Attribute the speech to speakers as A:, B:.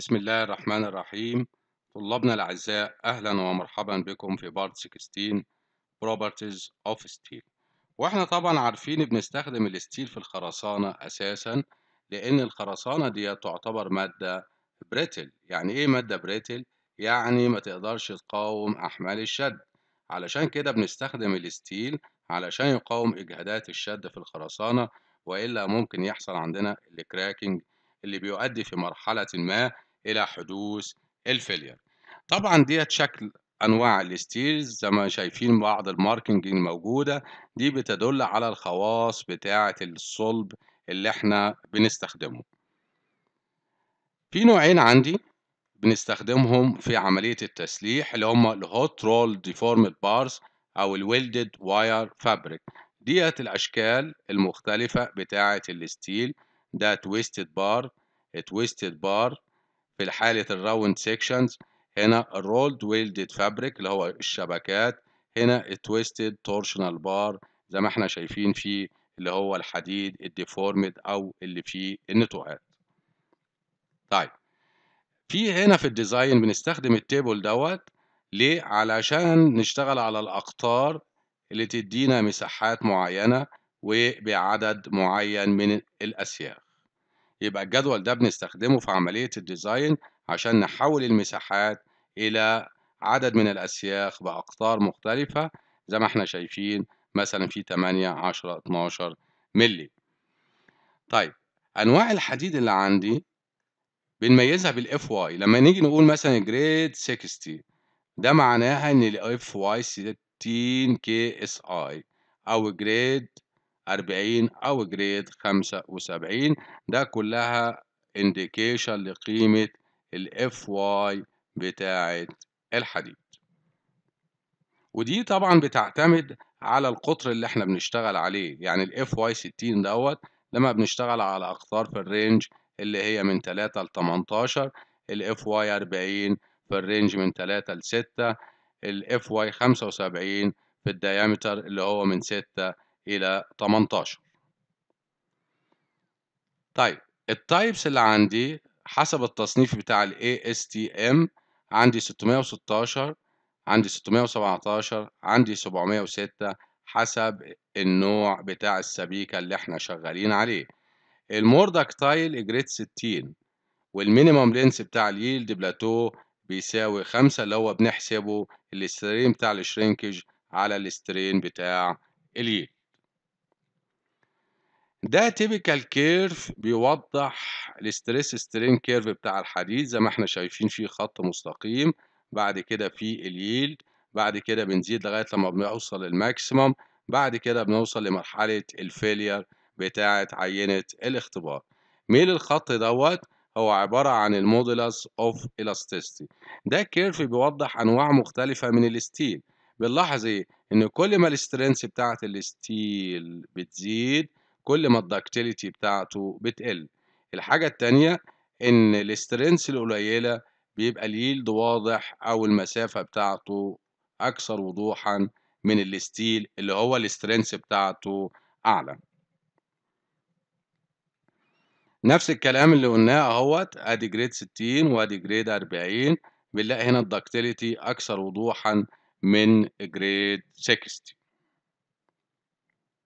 A: بسم الله الرحمن الرحيم طلابنا الأعزاء أهلا ومرحبا بكم في بارت 16 Properties of Steel وإحنا طبعا عارفين بنستخدم الستيل في الخرسانة أساسا لأن الخرسانة دي تعتبر مادة بريتل يعني إيه مادة بريتل؟ يعني ما تقدرش تقاوم أحمال الشد علشان كده بنستخدم الستيل علشان يقاوم إجهادات الشد في الخرسانة وإلا ممكن يحصل عندنا الكراكنج اللي بيؤدي في مرحلة ما إلى حدوث الفيلير طبعا ديت شكل انواع الستيلز زي ما شايفين بعض الماركنج الموجوده دي بتدل على الخواص بتاعه الصلب اللي احنا بنستخدمه في نوعين عندي بنستخدمهم في عمليه التسليح اللي هم الهوت رول ديفورمد بارز او الويلدد واير فابريك ديت الاشكال المختلفه بتاعه الستيل ده تويستد بار تويستد بار في حالة الراوند سيكشنز هنا الرولد ويلدد فابريك اللي هو الشبكات هنا التويستد تورشنال بار زي ما احنا شايفين في اللي هو الحديد الديفورمد او اللي فيه النتوهات طيب في هنا في الديزاين بنستخدم التيبل دوت ليه علشان نشتغل على الاقطار اللي تدينا مساحات معينه وبعدد معين من الاسياخ يبقى الجدول ده بنستخدمه في عملية الديزاين عشان نحول المساحات إلى عدد من الأسياخ بأقطار مختلفة زي ما احنا شايفين مثلا في 8 10 12 ملي طيب أنواع الحديد اللي عندي بنميزها بالاف واي لما نيجي نقول مثلا جريد 60 ده معناها ان الاف واي 60 كي اس اي او جريد 40 أو جريد 75 ده كلها انديكيشن لقيمة ال واي بتاعة الحديد ودي طبعا بتعتمد على القطر اللي احنا بنشتغل عليه يعني ال واي 60 دوت لما بنشتغل على أقطار في الرينج اللي هي من 3 ل 18 الاف واي 40 في الرينج من 3 ل 6 الاف واي 75 في الديامتر اللي هو من 6 إلى 18 طيب التايبس اللي عندي حسب التصنيف بتاع ال ASTM عندي 616 عندي 617 عندي 706 حسب النوع بتاع السبيكة اللي احنا شغالين عليه الموردكتايل جريد 60 والمينيمم لينس بتاع اليلد بلاتو بيساوي 5 اللي هو بنحسبه الاسترين بتاع الشرينكج على الاسترين بتاع اليلد ده typical curve بيوضح الستريس سترين كيرف بتاع الحديد زي ما احنا شايفين فيه خط مستقيم بعد كده في اليلد بعد كده بنزيد لغايه لما بنوصل للماكسيمم بعد كده بنوصل لمرحله الفيلير بتاعه عينه الاختبار ميل الخط دوت هو عباره عن المودولس اوف elasticity ده كيرف بيوضح انواع مختلفه من الستيل بنلاحظ ايه ان كل ما الاسترينس بتاعه الستيل بتزيد كل ما الدكتيليتي بتاعته بتقل الحاجة التانية إن الاسترينس القليلة بيبقى اليلد واضح أو المسافة بتاعته أكثر وضوحا من الستيل اللي هو الاسترينس بتاعته أعلى نفس الكلام اللي قلناه اهوت ادي جريد 60 وادي جريد 40 بنلاقي هنا الدكتيليتي اكثر وضوحا من جريد 60